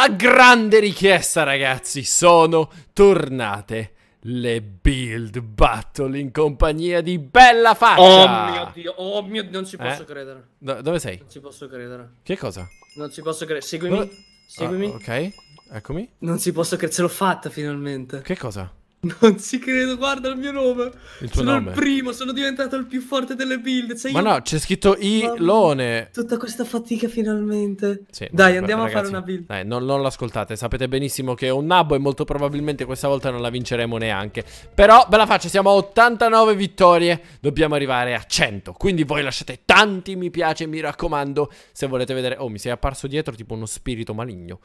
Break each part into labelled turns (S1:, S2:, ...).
S1: A grande richiesta ragazzi sono tornate le build battle in compagnia di Bella Faccia. Oh mio
S2: dio, oh mio dio, non ci eh? posso eh? credere. Do dove sei? Non ci posso credere. Che cosa? Non ci posso credere. Seguimi. Seguimi. Ah, ok, eccomi. Non ci posso credere, ce l'ho fatta finalmente. Che cosa? Non ci credo, guarda il mio nome. Il tuo sono nome. il primo, sono diventato il più forte delle build. Sei Ma io... no, c'è scritto Ilone. Tutta questa fatica finalmente. Sì, Dai, no, andiamo ragazzi, a fare una build.
S1: Dai, non, non l'ascoltate, sapete benissimo che è un nabbo e molto probabilmente questa volta non la vinceremo neanche. Però bella faccia, siamo a 89 vittorie, dobbiamo arrivare a 100. Quindi voi lasciate tanti mi piace, mi raccomando, se volete vedere... Oh, mi sei apparso dietro tipo uno spirito maligno.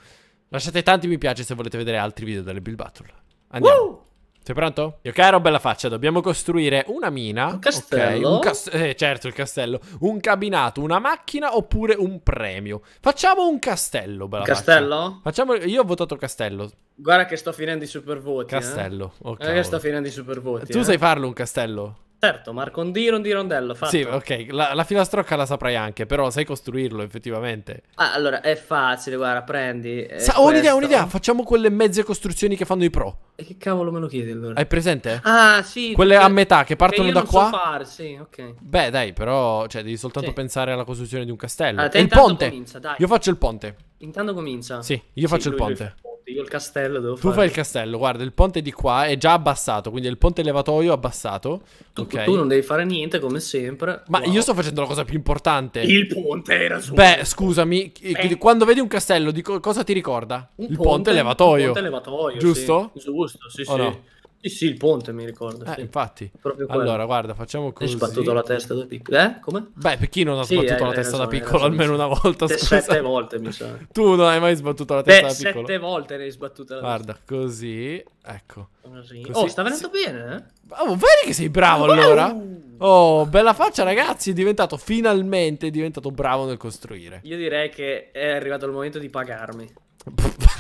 S1: Lasciate tanti mi piace se volete vedere altri video delle build battle. Andiamo. Woo! Sei pronto? Io caro bella faccia, dobbiamo costruire una mina. Un castello? Okay, un cas eh, certo, il castello. Un cabinato, una macchina oppure un premio. Facciamo un castello, bella castello? faccia. Castello? Facciamo- Io ho votato castello.
S2: Guarda che sto finendo i supervoti. Eh. Castello, eh? Oh, ok. Guarda che sto finendo i supervoti. Tu eh? sai
S1: farlo un castello?
S2: Certo, Marco, Marcondino di Rondello, fatto. Sì, ok,
S1: la, la filastrocca la saprai anche, però sai costruirlo effettivamente. Ah, allora, è facile, guarda, prendi... Eh, Sa, ho un'idea, ho un'idea, facciamo quelle mezze costruzioni che fanno i pro. E che cavolo me lo chiedi allora? Hai presente? Ah, sì. Quelle cioè, a metà che partono che da qua. So fare, sì, ok. Beh, dai, però, cioè, devi soltanto sì. pensare alla costruzione di un castello. Allora, e il ponte. Comincia, Io faccio il ponte.
S2: Intanto comincia. Sì, io sì, faccio il ponte.
S1: Lui. Io il castello devo tu fare. Tu fai il castello, guarda, il ponte di qua è già abbassato, quindi il ponte elevatoio abbassato. Tu, okay. tu non devi fare niente, come sempre. Ma wow. io sto facendo la cosa più importante. Il ponte
S2: era su. Beh,
S1: scusami, Beh. quando vedi un castello, di cosa ti ricorda? Un il ponte, ponte elevatoio. Il ponte elevatoio, Giusto? Sì. Giusto, sì, oh, sì. No. Sì, sì, il ponte mi ricordo. Eh, infatti. Allora, guarda, facciamo così. Hai sbattuto la testa da piccolo. Eh? Come? Beh, per chi non ha sì, sbattuto hai, eh, la testa eh, da eh, piccolo almeno una volta? Scusa. Sette volte, mi sa. Tu non hai mai sbattuto la testa Beh, da piccolo? sette volte
S2: ne hai sbattuta la testa. Guarda,
S1: così, ecco. Così. così. Oh, sta venendo sì. bene, eh? Oh, vedi che sei bravo, allora? Oh, bella faccia, ragazzi. È diventato, finalmente, è diventato bravo nel costruire.
S2: Io direi che è arrivato il momento di pagarmi.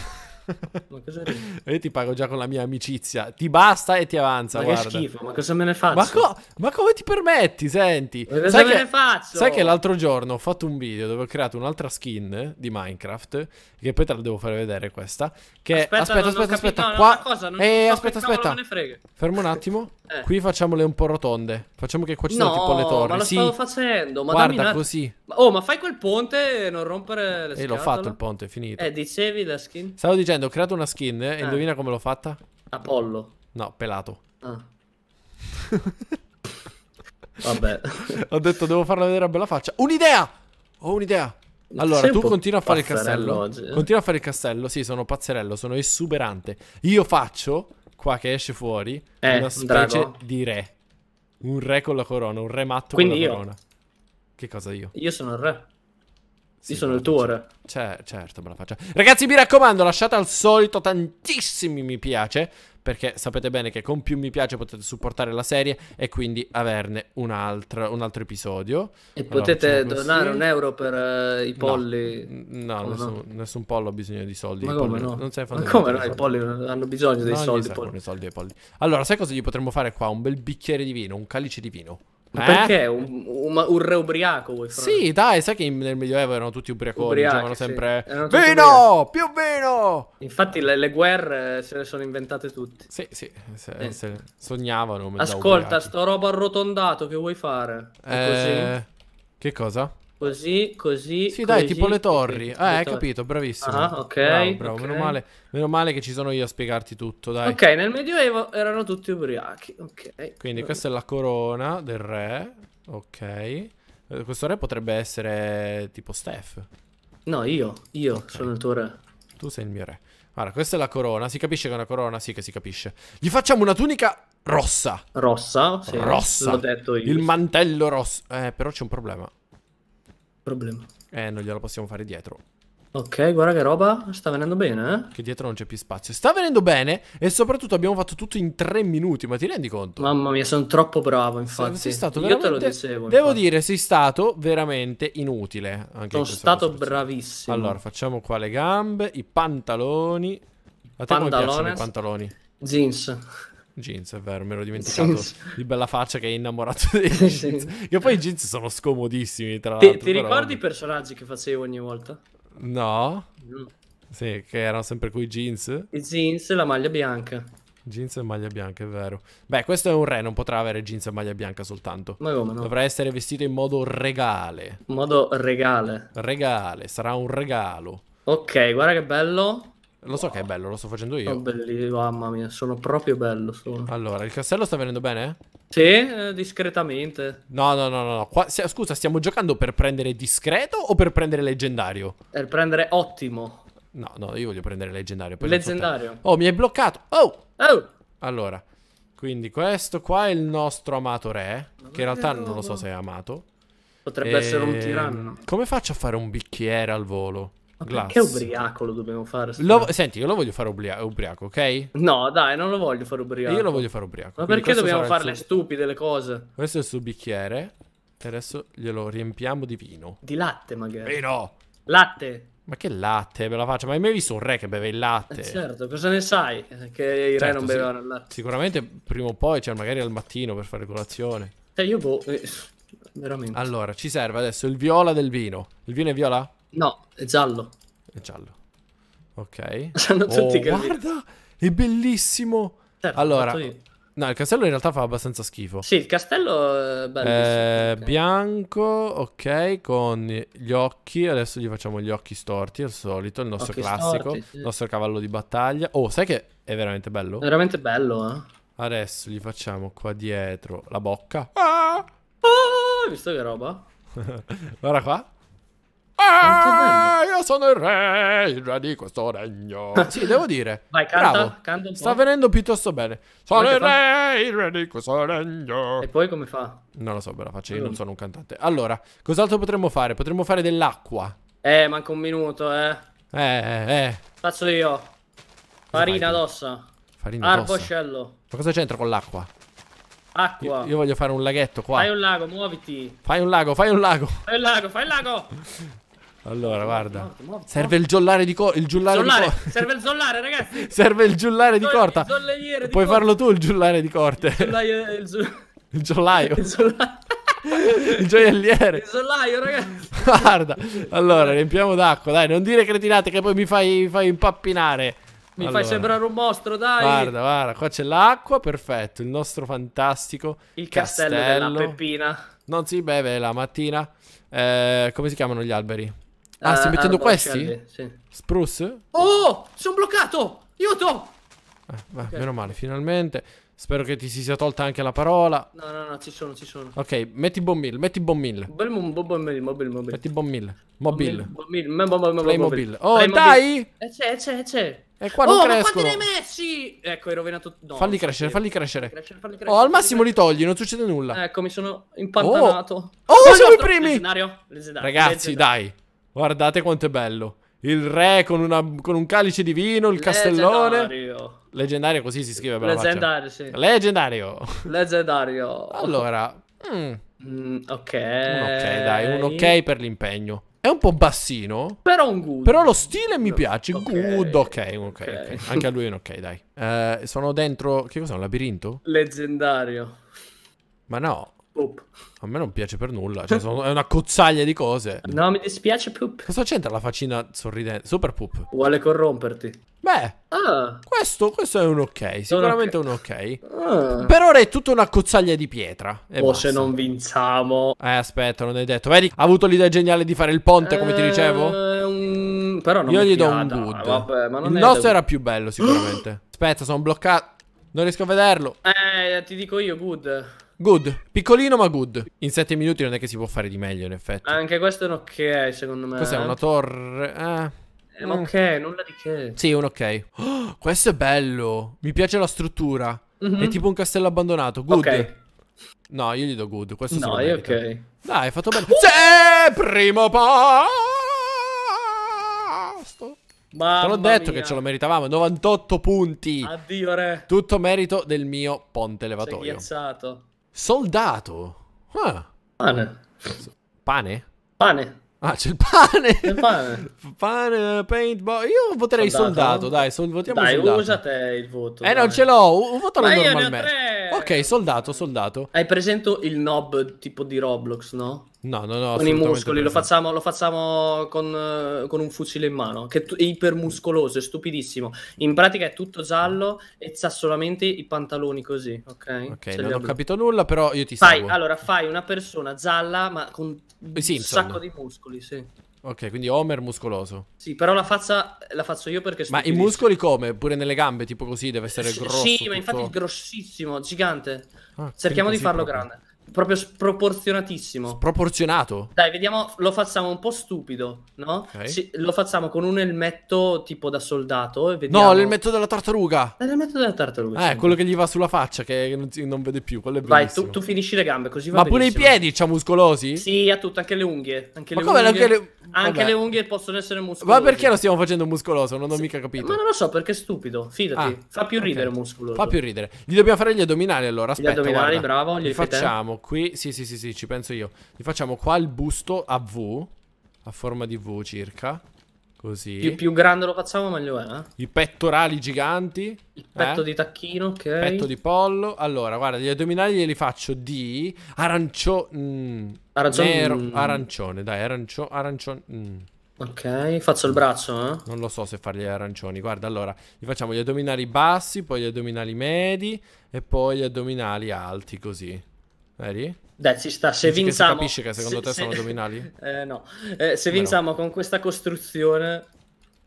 S2: Ma cosa
S1: Io ti pago già con la mia amicizia. Ti basta e ti avanza. Ma guarda. che schifo, ma cosa me ne faccio? Ma, co ma come ti permetti? Senti, ma cosa sai me che, ne faccio? Sai che l'altro giorno ho fatto un video dove ho creato un'altra skin di Minecraft. Che poi te la devo fare vedere questa. Che aspetta, aspetta, aspetta, aspetta. No, qua... cosa, non... eh, no, aspetta, aspetta. Fermo un attimo. Eh. Qui facciamole un po' rotonde. Facciamo che qua ci no, sono tipo le torri. Ma lo sì. stavo facendo. Ma guarda una... così.
S2: oh, ma fai quel ponte e non rompere le eh, scatole. E l'ho fatto il ponte, è finito. Eh, dicevi la skin.
S1: Stavo dicendo dicendo, ho creato una skin eh, e eh. indovina come l'ho fatta? Apollo. No, pelato. Ah. Vabbè. ho detto devo farla vedere a bella faccia. Un'idea! Ho un'idea. Allora, tu continua a fare il castello. Oggi, eh? Continua a fare il castello. Sì, sono pazzerello, sono esuberante. Io faccio, qua che esce fuori, eh, una specie drago. di re. Un re con la corona, un re matto Quindi con la io. corona. Che cosa io? Io sono il re. Sì, io sono il tuo ora. Cioè, certo, me la faccio. Ragazzi, mi raccomando, lasciate al solito tantissimi mi piace. Perché sapete bene che con più mi piace potete supportare la serie e quindi averne un altro, un altro episodio. E allora, potete donare un euro per uh, i polli. No, no, nessun, no, nessun, pollo ha bisogno di soldi. Ma come polli, no? Non se Ma come no? I polli hanno bisogno dei non soldi. Non soldi ai polli. Allora, sai cosa gli potremmo fare qua? Un bel bicchiere di vino, un calice di vino. Ma perché? Eh? Un, un, un, re ubriaco vuoi fare? Sì, dai, sai che nel Medioevo erano tutti ubriaconi, Ubriachi, sempre sì. Vino! Ubriachi. Più
S2: vino! Infatti le, le, guerre se le sono inventate tutte. Sì, sì, se, eh. se
S1: sognavano. Ascolta,
S2: sto roba arrotondato, che vuoi fare? Eh, così.
S1: che cosa? Così, così. Sì, dai, tipo le torri. Così, ah, eh, le hai torri. capito, bravissimo. Ah, ok. Bravo, bravo. Okay. Meno, male, meno, male, che ci sono io a spiegarti tutto, dai. Ok,
S2: nel Medioevo erano tutti ubriachi.
S1: Ok. Quindi oh. questa è la corona del re. Ok. Eh, questo re potrebbe essere tipo Steph. No, io. Io okay. sono il tuo re. Tu sei il mio re. Guarda, questa è la corona. Si capisce che è una corona? Sì, che si capisce. Gli facciamo una tunica rossa. Rossa? Sì, rossa. L'ho detto io. Il mantello rosso. Eh, però c'è un problema problema. Eh, non gliela possiamo fare dietro. Ok, guarda che roba, sta venendo bene, eh? Che dietro non c'è più spazio. Sta venendo bene e soprattutto abbiamo fatto tutto in tre minuti, ma ti rendi conto? Mamma mia, sono troppo bravo, infatti. Sei, stato Io te lo dicevo. Devo infatti. dire, sei stato veramente inutile. Anche sono in stato bravissimo. Allora, facciamo qua le gambe, i pantaloni. A te come piacciono i pantaloni? Jeans. Jeans, è vero, me l'ho dimenticato sì, di bella faccia che è innamorato dei jeans. Che poi i jeans sono scomodissimi, tra l'altro. Ti, ti però... ricordi
S2: i personaggi che facevo ogni volta?
S1: No. Mm. Sì, che erano sempre quei jeans. I jeans e la maglia bianca. Jeans e maglia bianca, è vero. Beh, questo è un re, non potrà avere jeans e maglia bianca soltanto. Ma come no? Dovrà essere vestito in modo regale. In modo regale. Regale, sarà un regalo. Ok, guarda che bello. Lo so wow. che è bello, lo sto facendo io. Sono belli, mamma mia, sono proprio bello. Sono. Allora, il castello sta venendo bene? Sì, eh, discretamente. No, no, no, no. no. Qua, se, scusa, stiamo giocando per prendere discreto o per prendere leggendario? Per prendere ottimo. No, no, io voglio prendere leggendario. leggendario. So oh, mi hai bloccato. Oh! oh! Allora, quindi questo qua è il nostro amato re, Ma che in realtà non lo so se è amato. Potrebbe e... essere un ehm, tiranno. Come faccio a fare un bicchiere al volo? Ma Glass. perché ubriaco lo dobbiamo fare? Lo, senti, io lo voglio fare ubria- ubriaco, ok? No, dai, non lo voglio fare ubriaco. Io lo voglio fare ubriaco. Ma perché dobbiamo fare le suo...
S2: stupide le cose?
S1: Questo è il suo bicchiere. E adesso glielo riempiamo di vino. Di
S2: latte, magari. Vino!
S1: Latte! Ma che latte, ve la faccio? Ma hai mai visto un re che beve il latte? Eh certo,
S2: cosa ne sai? Eh, che i certo, re non bevevano il latte.
S1: Sicuramente prima o poi, cioè magari al mattino per fare colazione. Eh, io boh. Eh, veramente. Allora, ci serve adesso il viola del vino. Il vino è viola? No, è giallo. È giallo. Ok. Sanno tutti oh, guarda, è bellissimo. Certo, allora, no, il castello in realtà fa abbastanza schifo. Sì, il
S2: castello è bellissimo.
S1: Eh, okay. Bianco, ok, con gli occhi. Adesso gli facciamo gli occhi storti, al solito, il nostro occhi classico, storti, sì. il nostro cavallo di battaglia. Oh, sai che è veramente bello? È veramente bello, eh. Adesso gli facciamo qua dietro la bocca. Ah! Ah! Hai visto che roba? Guarda qua. Ah, io sono il re, il re di questo regno. Ah, sì, devo dire. Vai, canta, Bravo. canta un po'. Sta venendo piuttosto bene. Sono il re, il re di questo regno. E poi come fa? Non lo so, la faccio, io non sono un cantante. Allora, cos'altro potremmo fare? Potremmo fare dell'acqua.
S2: Eh, manca un minuto, eh.
S1: Eh, eh, eh.
S2: Faccio io. Farina d'ossa.
S1: Farina d'ossa. Arboscello. Ma cosa c'entra con l'acqua? Acqua. Io, io, voglio fare un laghetto qua. Fai
S2: un lago, muoviti.
S1: Fai un lago, fai un lago. Fai
S2: un lago, fai un lago.
S1: Allora, guarda. Morte, morte, morte. Serve il giullare di corta. Il giullare, zollare, di corte.
S2: Serve il zollare, ragazzi. serve il giullare di corta. Puoi corte. farlo
S1: tu il giullare di corte. Il giollaio. Il, giu... il gioielliere. Il
S2: zollaio, ragazzi.
S1: guarda. Allora, riempiamo d'acqua. Dai, non dire cretinate che poi mi fai, mi fai impappinare. Mi allora. fai sembrare
S2: un mostro, dai. Guarda,
S1: guarda, qua c'è l'acqua, perfetto. Il nostro fantastico. Il castello, castello. della Peppina. Non si beve la mattina. Eh, come si chiamano gli alberi? Ah, stai eh, mettendo questi? Sì. Spruce? Oh,
S2: sono bloccato! Aiuto!
S1: Eh, beh, okay. Meno male, finalmente. Spero che ti si sia tolta anche la parola.
S2: No, no, no, ci sono, ci sono.
S1: Ok, metti bombil, metti bombil. Bel bombil, mobil, mobil. Metti bombil. Mobil. mobil, mobil. Oh, dai!
S2: Eh, c'è, c'è, c'è. E eh, qua non oh, crescono. ma quanti ne hai messi? Ecco, hai rovinato... No, falli, crescere, falli crescere, crescere, falli crescere.
S1: Oh, al massimo li togli, non succede nulla. Ecco, mi sono impantanato. Oh, oh, oh siamo i
S2: primi! Leggendario, leggendario. Ragazzi, leggendario.
S1: dai. Guardate quanto è bello. Il re con, una, con un calice di vino, il castellone. Leggendario. Leggendario così si scrive. Leggendario, sì. Leggendario. Leggendario. Allora. Mm. Mm, ok. Un ok, dai, un ok per l'impegno. È un po' bassino. Però un good. Però lo stile mi piace. Okay. Good, okay, ok, okay. okay. Anche a lui è un ok, dai. Uh, sono dentro. Che cos'è? Un labirinto? Leggendario. Ma no. Poop. A me non piace per nulla, cioè sono, è una cozzaglia di cose. No, mi dispiace poop. Cosa c'entra la faccina sorridente? Super poop. Vuole corromperti. Beh, ah. questo, questo, è un ok, sicuramente un ok. Ah. Per ora è tutta una cozzaglia di pietra. O oh, se non vinciamo. Eh, aspetta, non hai detto. Vedi, ha avuto l'idea geniale di fare il ponte, come eh, ti dicevo? Un... Però non Io gli do un good. Vabbè,
S2: ma non il nostro da... era
S1: più bello, sicuramente. aspetta, sono bloccato. Non riesco a vederlo. Eh, ti
S2: dico io, good.
S1: Good, piccolino ma good. In 7 minuti non è che si può fare di meglio, in effetti.
S2: Anche questo è un ok, secondo me. Cos'è una
S1: torre? Eh. eh ma ok, nulla di che. Sì, un ok. Oh, questo è bello. Mi piace la struttura. Mm -hmm. È tipo un castello abbandonato. Good. Okay. No, io gli do good. Questo no, è ok. Dai, hai fatto bene. Uh! Se primo posto. Ma Te l'ho detto mia. che ce lo meritavamo. 98 punti. Addio, re. Tutto merito del mio ponte elevatorio. Sei ghiacciato. Soldato. Ah. Pane. Pane? Pane. Ah, c'è il pane. Il pane. pane, paintball. Io voterei soldato, soldato dai, sol- votiamo dai, soldato. Dai, usa
S2: te il voto. Eh, dai. non ce
S1: l'ho, votalo Ma normalmente. Ok, soldato, soldato. Hai presente il knob tipo di Roblox, no? No, no, no. Con i muscoli, lo facciamo,
S2: lo facciamo con, eh, con, un fucile in mano, che è ipermuscoloso, è stupidissimo. In pratica è tutto giallo e c'ha solamente i pantaloni così, ok?
S1: Ok, non ho capito nulla, però io ti fai, seguo. Allora,
S2: fai una persona gialla ma con Simpson. un sacco di muscoli, sì.
S1: Ok, quindi Homer muscoloso.
S2: Sì, però la faccia la faccio io perché Ma i
S1: muscoli come? Pure nelle gambe, tipo così, deve essere grosso. Sì, tutto... ma infatti è
S2: grossissimo, gigante.
S1: Ah, Cerchiamo di farlo proprio. grande proprio sproporzionatissimo. Sproporzionato?
S2: Dai, vediamo, lo facciamo un po' stupido, no? Okay. Sì, lo facciamo con un elmetto tipo da soldato e vediamo... No, l'elmetto
S1: della tartaruga! l'elmetto della tartaruga. Eh, sempre. quello che gli va sulla faccia, che non, non vede più, quello è Vai, tu, tu, finisci le gambe, così va Ma benissimo. pure i piedi, c'ha diciamo, muscolosi? Sì, a tutto, anche le unghie. Anche Ma le come unghie... anche le... Anche Vabbè. le
S2: unghie possono essere muscolose. Ma perché lo
S1: stiamo facendo muscoloso? Non ho sì. mica capito. Ma non lo so perché è stupido. Fidati. Ah, Fa più okay. ridere muscoloso. Fa più ridere. Gli dobbiamo fare gli addominali allora. Aspetta, gli addominali, guarda. bravo. Gli, li facciamo qui. Sì, sì, sì, sì, ci penso io. Gli facciamo qua il busto a V. A forma di V circa. Così. Più, più grande lo facciamo, meglio è. Eh? I pettorali giganti. Il petto eh? di tacchino, ok. Il Petto di pollo. Allora, guarda, gli addominali li faccio di arancio... mm. arancione. Mm. arancione, dai, arancio... arancione. Mm. Ok, faccio il braccio, eh? Non lo so se fargli arancioni. Guarda, allora, gli facciamo gli addominali bassi, poi gli addominali medi e poi gli addominali alti, così. Vedi? Dai, ci sta. Se Dici Si capisce che secondo se, te se... sono dominali?
S2: Eh, no. Eh, se vinciamo no. con questa costruzione,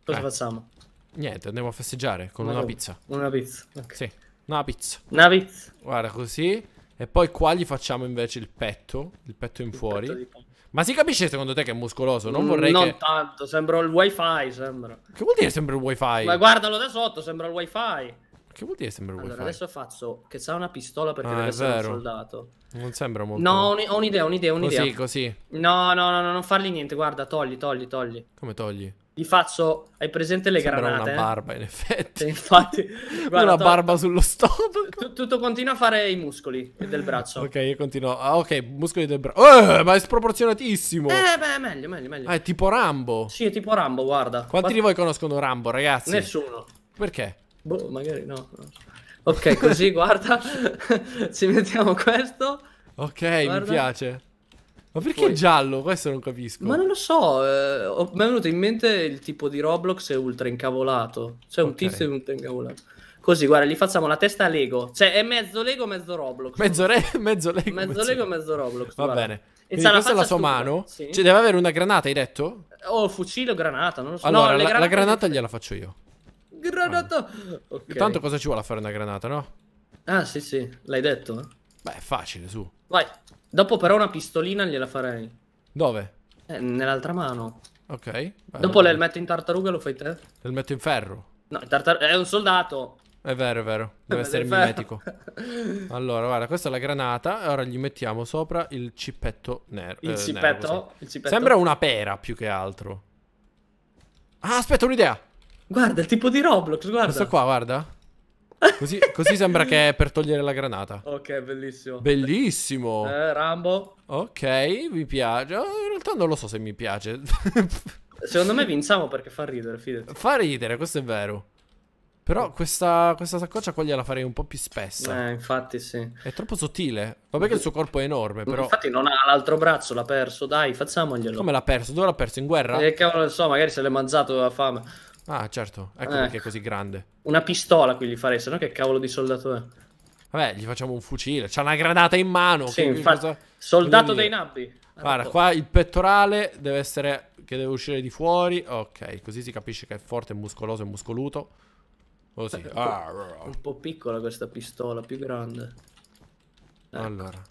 S2: cosa eh. facciamo?
S1: Niente, andiamo a festeggiare con una pizza. Una pizza. Okay. Sì, una pizza. Una pizza. Guarda, così. E poi qua gli facciamo invece il petto. Il petto in il fuori. Petto Ma si capisce secondo te che è muscoloso? Non vorrei mm, non che...
S2: tanto, sembra il wifi, sembra. Che vuol dire
S1: sembra il wifi? Ma guardalo
S2: da sotto, sembra il wifi. Che vuol dire sembra Allora, wifi? adesso faccio che c'ha una pistola perché ah, deve essere un soldato.
S1: Non sembra molto. No, ho un'idea, un'idea, un'idea. Così, così. No, no, no,
S2: no, non fargli niente, guarda, togli, togli, togli. Come togli? Gli faccio. Hai presente le sembra granate? una eh? barba, in effetti.
S1: E infatti, guarda, una barba sullo stomaco. Tutto continua a fare i muscoli del braccio. ok, io continuo. Ah, ok, muscoli del braccio. Eh, ma è sproporzionatissimo. Eh,
S2: beh, meglio, meglio, meglio.
S1: Ah, è tipo Rambo. Sì, è tipo Rambo, guarda. Quanti Quatt di voi conoscono Rambo, ragazzi? Nessuno. Perché? Boh, magari no. Ok, così guarda, ci mettiamo questo. Ok, guarda. mi piace. Ma perché Poi. giallo? Questo non
S2: capisco. Ma non lo so, eh, mi è venuto in mente il tipo di Roblox è ultra incavolato. cioè, un okay. tizio è ultra incavolato. Così, guarda, gli facciamo la testa Lego. Cioè, è mezzo Lego, mezzo Roblox.
S1: Mezzo, re, mezzo Lego. Mezzo, mezzo Lego,
S2: mezzo Roblox. Va guarda. bene.
S1: E questa è la sua stupido. mano? Sì. Cioè, deve avere una granata, hai detto?
S2: Eh, o oh, fucile o granata, non lo so. Allora, no, la, la granata
S1: gliela faccio io.
S2: Granata! Ah. Okay. Tanto
S1: cosa ci vuole a fare una granata, no? Ah, sì, sì. L'hai detto? Beh, è facile, su. Vai. Dopo però una pistolina gliela farei. Dove?
S2: Eh, nell'altra mano. Ok. Bello. Dopo l'elmetto in tartaruga lo fai te? L'elmetto in ferro? No, in tartaruga. è un soldato.
S1: È vero, è vero. Deve essere mimetico. allora, guarda, questa è la granata. E ora gli mettiamo sopra il cippetto nero. Il, eh, cippetto? Nero, il cippetto? Sembra una pera più che altro. Ah, aspetta, un'idea. Guarda, il tipo di Roblox, guarda. Questo qua, guarda. Così, così sembra che è per togliere la granata. Ok,
S2: bellissimo.
S1: Bellissimo. Eh,
S2: Rambo.
S1: Ok, mi piace. Oh, in realtà non lo so se mi piace. Secondo me vinciamo perché fa ridere, fidati. Fa ridere, questo è vero. Però questa, questa saccoccia qua gliela farei un po' più spessa. Eh, infatti sì. È troppo sottile. Vabbè che il suo corpo è enorme, però... Infatti
S2: non ha l'altro braccio, l'ha perso. Dai, facciamoglielo. Come l'ha
S1: perso? Dove l'ha perso? In guerra? Eh,
S2: cavolo, non so, magari se l'è mangiato aveva fame.
S1: Ah, certo, ecco eh. perché
S2: è così grande. Una pistola qui gli farei, se no che cavolo di soldato è?
S1: Vabbè, gli facciamo un fucile, c'ha una granata in mano. Sì, infatti, cosa... soldato dei nappi. Guarda, ecco. qua il pettorale deve essere, che deve uscire di fuori, ok, così si capisce che è forte, muscoloso e muscoluto. Così. Oh, eh, un po', ah. un po' piccola questa pistola, più grande. Ecco. Allora.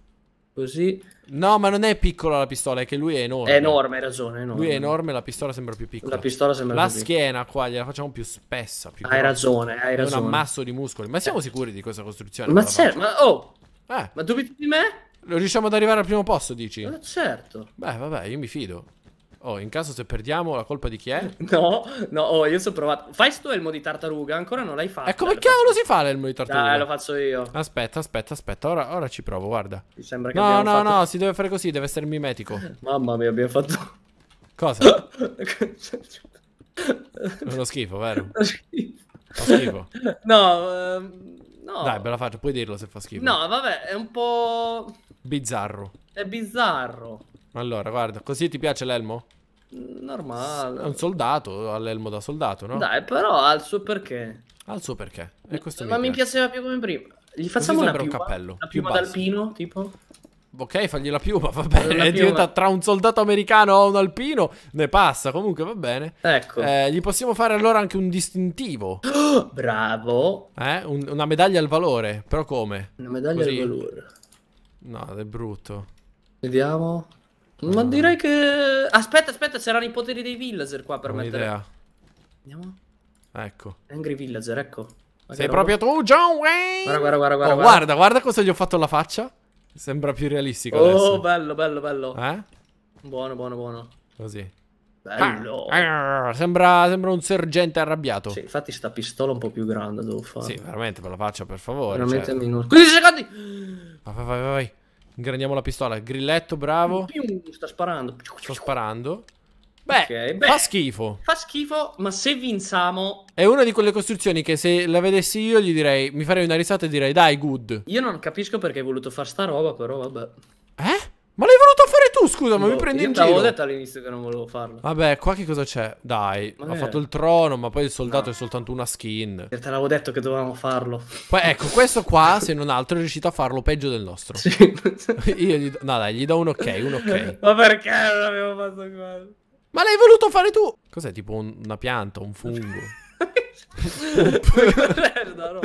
S1: Così. No, ma non è piccola la pistola, è che lui è enorme. È enorme, hai ragione. enorme. Lui è enorme, la pistola sembra più piccola. La pistola sembra la più piccola. La schiena qua gliela facciamo più spessa. Più hai grossa. ragione, hai ragione. È un ammasso di muscoli. Ma siamo eh. sicuri di questa costruzione? Ma certo, ma oh! Eh. Ma dubiti di me? Riusciamo ad arrivare al primo posto, dici? Ma eh, certo. Beh, vabbè, io mi fido. Oh, in caso se perdiamo, la colpa di chi è? No, no, oh, io sono provato. Fai tu l'elmo di tartaruga, ancora non l'hai fatto. E come eh, cavolo si fa l'elmo di eh, tartaruga? Dai, lo faccio io. Aspetta, aspetta, aspetta, ora, ora ci provo, guarda. Mi sembra che No, no, fatto... no, si deve fare così, deve essere mimetico. Mamma mia, abbiamo fatto... Cosa? Uno schifo, vero? Uno schifo.
S2: schifo. No, ehm... No. Dai,
S1: ve la faccio, puoi dirlo se fa schifo. No,
S2: vabbè, è un po'...
S1: Bizzarro.
S2: È bizzarro.
S1: Allora, guarda, così ti piace l'elmo? Normale. È un soldato, ha l'elmo da soldato, no? Dai, però ha il suo perché. Ha il suo perché. E eh, questo Ma mi, piace. mi piacceva più come prima. Gli facciamo una piuma, un cappello, La piuma d'alpino, tipo? Ok, fagli la piuma, va bene. Diventa tra un soldato americano o un alpino. Ne passa, comunque va bene. Ecco. Eh, gli possiamo fare allora anche un distintivo. Oh, bravo. Eh? Un, una medaglia al valore. Però come? Una medaglia Così. al valore. No, è brutto. Vediamo. Ma mm. direi che...
S2: Aspetta, aspetta, c'erano i poteri dei villager qua per mettere... Idea.
S1: Andiamo? Ecco. Angry villager, ecco. Ma Sei proprio tu, John Wayne! Guarda, guarda, guarda, guarda, oh, guarda. Guarda, guarda cosa gli ho fatto alla faccia. Sembra più realistico oh, adesso.
S2: bello, bello, bello. Eh? Buono, buono, buono.
S1: Così. Bello. Ah, ah, sembra, sembra, un sergente arrabbiato. Sì, infatti sta pistola un po' più grande devo fare. Sì, veramente, ve la faccia, per favore. Veramente certo. minuto. 15 secondi! Vai, vai, vai, vai. Ingrandiamo la pistola. Grilletto, bravo. Sta sparando. Sto sparando. Beh, okay, beh, fa schifo.
S2: Fa schifo, ma se vinciamo.
S1: È una di quelle costruzioni che se la vedessi io gli direi. Mi farei una risata e direi dai, good. Io non capisco perché hai voluto fare sta roba, però vabbè. Eh? Ma l'hai voluto fare tu, scusa, ma no, mi prendi in giro. Io detto
S2: all'inizio che non volevo farlo.
S1: Vabbè, qua che cosa c'è? Dai, ma ha fatto il trono, ma poi il soldato no. Ah. è soltanto una skin. Te l'avevo detto che dovevamo farlo. Poi, ecco, questo qua, se non altro, è riuscito a farlo peggio del nostro. Sì. Io gli do... No, dai, gli do un ok, un ok. ma perché non avevo fatto quello? Ma l'hai voluto fare tu? Cos'è, tipo un... una pianta, un fungo? merda, no.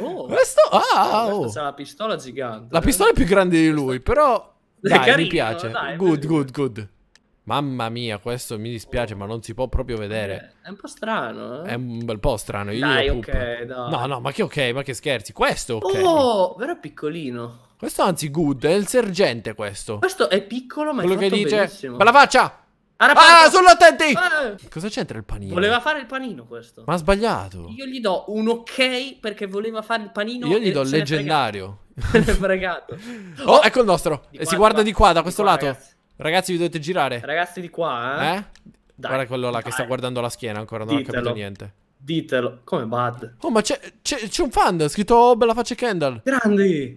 S1: oh. Questo, ah, oh. Questa è la pistola gigante. La pistola è più grande di lui, però... Dai, carino, mi piace. Dai, good, good, good. Mamma mia, questo mi dispiace, ma non si può proprio vedere.
S2: Eh, è un po' strano, eh? È
S1: un bel po' strano. Io dai, ok, dai. No, no, ma che ok, ma che scherzi. Questo è ok. Oh, vero è piccolino. Questo anzi good, è il sergente questo. Questo è piccolo, ma Quello è fatto che dice, benissimo. Bella faccia! Arapato. Ah, sono attenti! Ah. Cosa c'entra il panino? Voleva
S2: fare il panino questo.
S1: Ma ha sbagliato.
S2: Io gli do un ok perché voleva fare il panino. Io gli do il leggendario. fregato. Oh, oh, ecco il nostro.
S1: Qua, si guarda qua. di qua, da questo qua, lato. Ragazzi. ragazzi. vi dovete girare. Ragazzi di qua, eh? eh? Dai, guarda quello là dai. che sta guardando la schiena ancora, non Ditelo. ha capito niente. Ditelo, come Bad? Oh, ma c'è, un fan, scritto oh, bella faccia Kendall. Grandi!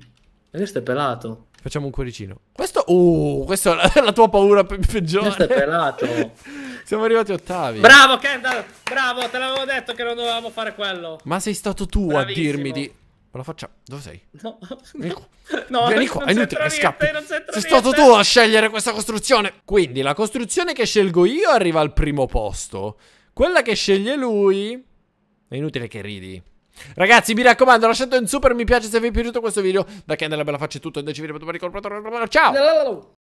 S1: E questo è pelato. Facciamo un cuoricino. Questo, uh, questa è la, la tua paura pe peggiore. Questo è pelato. Siamo arrivati ottavi. Bravo
S2: Kendall, bravo, te l'avevo detto che non dovevamo fare quello.
S1: Ma sei stato tu Bravissimo. a dirmi di... Ma la faccia. Dove sei?
S2: No, vieni qua.
S1: No, vieni qua. È inutile che scappi. Sei stato tu a scegliere questa costruzione. Quindi la costruzione che scelgo io arriva al primo posto. Quella che sceglie lui. È inutile che ridi. Ragazzi, mi raccomando, lasciate un super mi piace se vi è piaciuto questo video. Da che Candela, bella faccia è tutto. E invece vi ripeto per ricordare. Ciao!